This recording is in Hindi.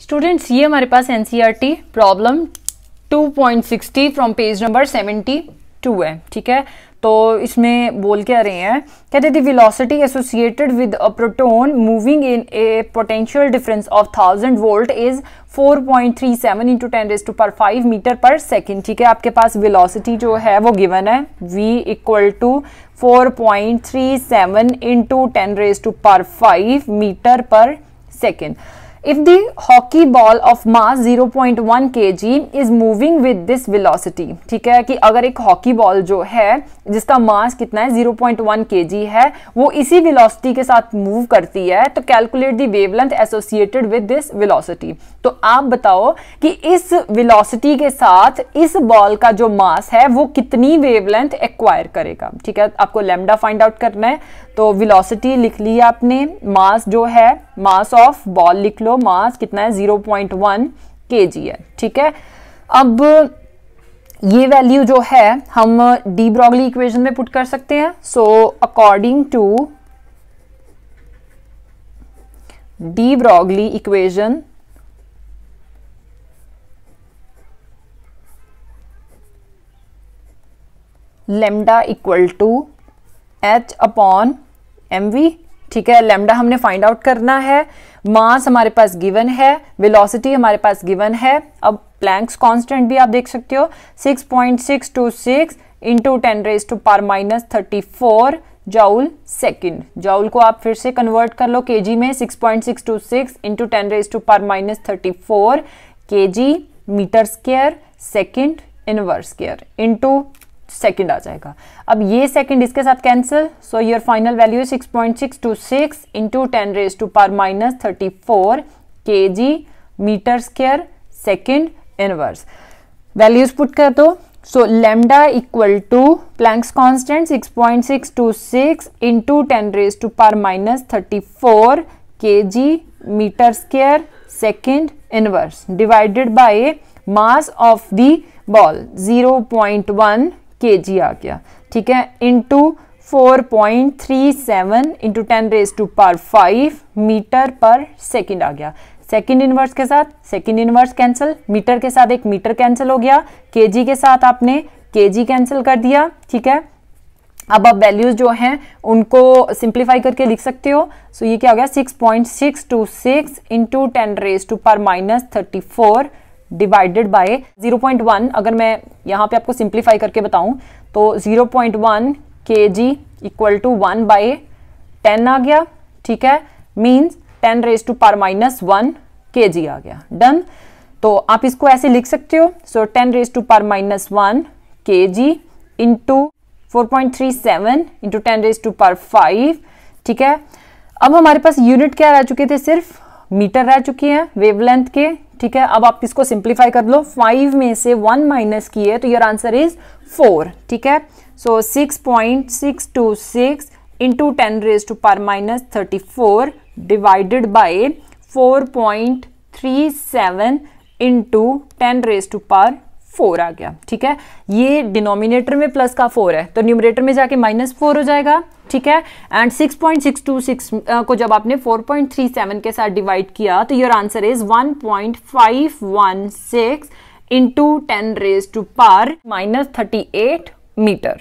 स्टूडेंट्स ये हमारे पास an problem 2.60 from page number 72 है ठीक है तो इसमें बोल क्या रहे हैं कहते the velocity associated with a proton moving in a potential difference of thousand volt is 4.37 point three seven into ten raise to power five metre per second ठीक है आपके पास विलोसिटी जो है वो गिवन है V equal to four point three seven into ten raise to power five metre per second If the hockey ball of mass 0.1 kg is moving with this velocity, ठीक है कि अगर एक हॉकी बॉल जो है जिसका मास कितना है 0.1 जी है वो इसी वेलोसिटी के साथ मूव करती है तो calculate the wavelength associated with this velocity तो आप बताओ कि इस विलॉसिटी के साथ इस बॉल का जो मास है वो कितनी वेवलेंथ एक्वायर करेगा ठीक है आपको लेमडा फाइंड आउट करना है तो विलोसिटी लिख ली आपने मास जो है मास ऑफ बॉल लिख लो मास कितना है 0.1 पॉइंट है ठीक है अब ये वैल्यू जो है हम डी ब्रॉगली इक्वेशन में पुट कर सकते हैं so according to de Broglie equation lambda equal to H upon M ठीक है लेमडा हमने फाइंड आउट करना है मास हमारे पास गिवन है वेलोसिटी हमारे पास गिवन है अब प्लैंक्स कांस्टेंट भी आप देख सकते हो 6.626 point six two six into ten raise to power minus thirty four joule second joule को आप फिर से कन्वर्ट कर लो के जी में 6.626 point six two six into ten raise to power minus thirty four K G metre square second inverse square into second आ जाएगा अब ये सेकेंड इसके साथ cancel so your final value six point six two six into ten raise to power minus thirty four K G metre square second inverse values put कर दो so lambda equal to Planck's constant six point six two six into ten raise to power minus thirty four K G metre square second inverse divided by mass of zero point 0.1 K G आ गया ठीक है into four point three seven into ten raise to power five metre per second आ गया सेकेंड इनवर्स के साथ सेकेंड इनवर्स कैंसिल मीटर के साथ एक मीटर कैंसिल हो गया के जी के साथ आपने के जी कैंसिल कर दिया ठीक है अब आप वैल्यूज जो हैं उनको सिंप्लीफाई करके लिख सकते हो सो so, ये क्या हो गया six point six two six into ten raise to power minus thirty four divided by 0.1 अगर मैं यहाँ पे आपको सिंप्लीफाई करके बताऊँ तो 0.1 point one K G equal to one by ten आ गया ठीक है means ten raise to power minus one K G आ गया डन तो आप इसको ऐसे लिख सकते हो so ten raise to power minus one K G into four point three seven into ten raise to power five ठीक है अब हमारे पास यूनिट क्या रह चुके थे सिर्फ मीटर रह चुके हैं वेवलेंथ के ठीक है अब आप इसको सिंप्लीफाई कर लो फाइव में से वन माइनस किए तो योर आंसर इज फोर ठीक है so six point six two six into ten raise to power minus thirty four divided by four point three seven into ten raise to power four आ गया ठीक है ये डिनोमिनेटर में प्लस का फोर है तो न्यूमिनेटर में जाके माइनस फोर हो जाएगा ठीक है एंड 6.626 को जब आपने 4.37 के साथ डिवाइड किया तो your answer is 1.516 into ten raise to power minus thirty eight metre